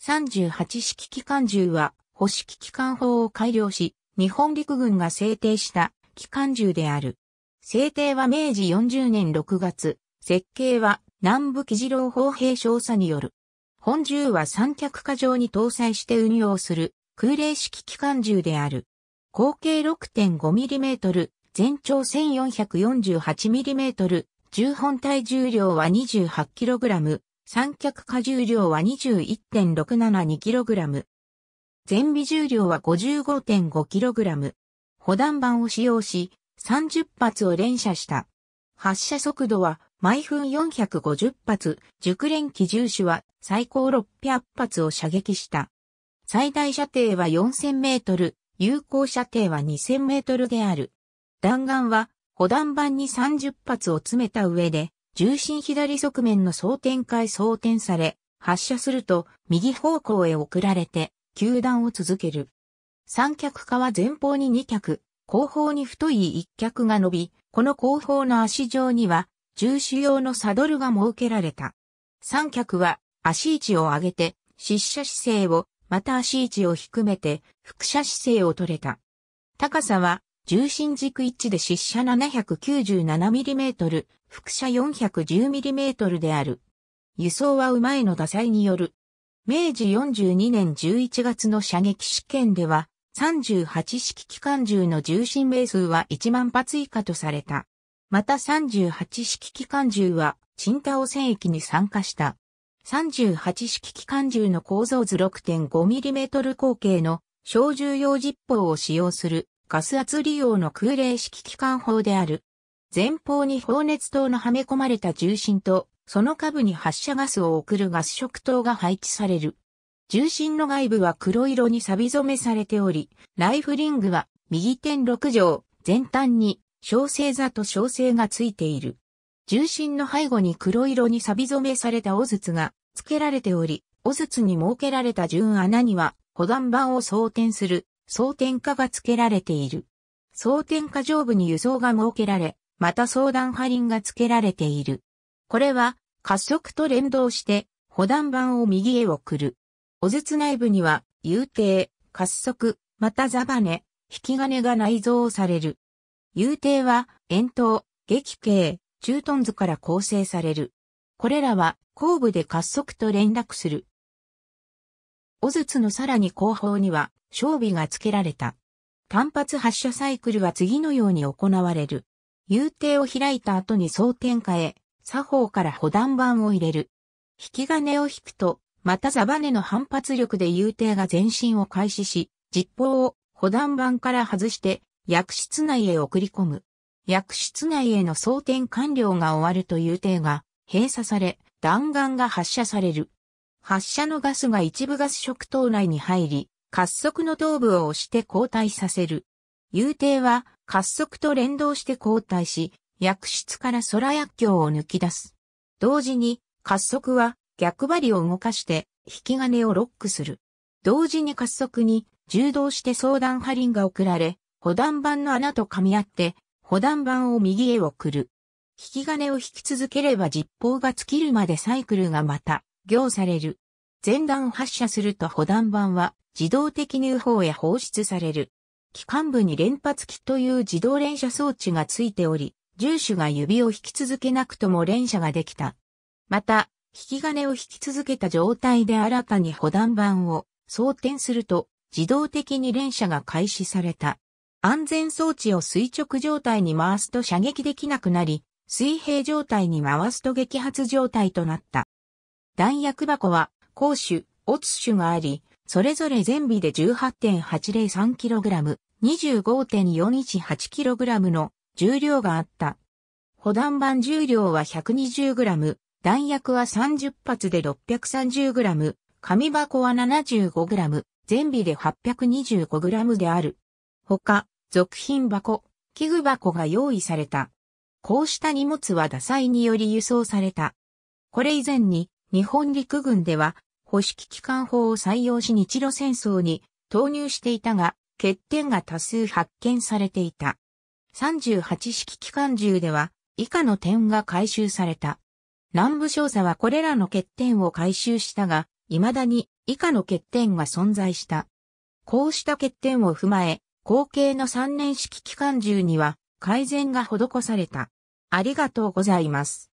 38式機関銃は、保守機関砲を改良し、日本陸軍が制定した機関銃である。制定は明治40年6月、設計は南部基次郎砲兵少佐による。本銃は三脚化上に搭載して運用する空冷式機関銃である。口径 6.5mm、全長 1448mm、銃本体重量は 28kg、三脚荷重量は 21.672kg。全微重量は 55.5kg。歩弾板を使用し、30発を連射した。発射速度は毎分450発、熟練機重手は最高600発を射撃した。最大射程は4000メートル、有効射程は2000メートルである。弾丸は、歩弾板に30発を詰めた上で、重心左側面の装填回装填され、発射すると右方向へ送られて、球団を続ける。三脚化は前方に二脚、後方に太い一脚が伸び、この後方の足上には、重視用のサドルが設けられた。三脚は足位置を上げて、失射姿勢を、また足位置を低めて、副射姿勢を取れた。高さは重心軸一致で失射 797mm、副射 410mm である。輸送は馬への打載による。明治42年11月の射撃試験では、38式機関銃の重心米数は1万発以下とされた。また38式機関銃は、チンタオ戦役に参加した。38式機関銃の構造図 6.5mm 口径の小銃用実砲を使用するガス圧利用の空冷式機関砲である。前方に放熱筒のはめ込まれた重心と、その下部に発射ガスを送るガス食筒が配置される。重心の外部は黒色に錆染めされており、ライフリングは右点6畳、全端に小星座と小星がついている。重心の背後に黒色に錆染めされた尾筒が付けられており、尾筒に設けられた順穴には、保弾板を装填する装填化が付けられている。装填火上部に輸送が設けられ、また相談波輪が付けられている。これは、滑速と連動して、保断板を右へ送る。おず内部には、遊艇、滑速、またザバネ、引き金が内蔵される。遊艇は、円筒、激形、駐屯図から構成される。これらは、後部で滑速と連絡する。小筒のさらに後方には、装備が付けられた。単発発射サイクルは次のように行われる。遊艇を開いた後に装填下へ、作法から保弾板を入れる。引き金を引くと、またザバネの反発力で遊艇が前進を開始し、実砲を保弾板から外して、薬室内へ送り込む。薬室内への装填完了が終わると遊う艇が閉鎖され、弾丸が発射される。発射のガスが一部ガス食頭内に入り、滑速の頭部を押して交代させる。遊艇は滑速と連動して交代し、薬室から空薬莢を抜き出す。同時に、滑速は逆針を動かして引き金をロックする。同時に滑速に柔道して相談波輪が送られ、保断板の穴と噛み合って、保断板を右へ送る。引き金を引き続ければ実砲が尽きるまでサイクルがまた行される。前段発射すると保弾板は自動的に砲へ放出される。機関部に連発機という自動連射装置がついており、重手が指を引き続けなくとも連射ができた。また、引き金を引き続けた状態で新たに保弾板を装填すると自動的に連射が開始された。安全装置を垂直状態に回すと射撃できなくなり、水平状態に回すと撃発状態となった。弾薬箱は、攻守、乙種があり、それぞれ全備で 18.803kg、25.418kg の重量があった。保弾板重量は 120g、弾薬は30発で 630g、紙箱は 75g、全備で 825g である。他、続品箱、器具箱が用意された。こうした荷物は打載により輸送された。これ以前に、日本陸軍では、保守機関法を採用し日露戦争に投入していたが、欠点が多数発見されていた。38式機関銃では、以下の点が回収された。南部少佐はこれらの欠点を回収したが、未だに以下の欠点が存在した。こうした欠点を踏まえ、後継の3年式機関銃には改善が施された。ありがとうございます。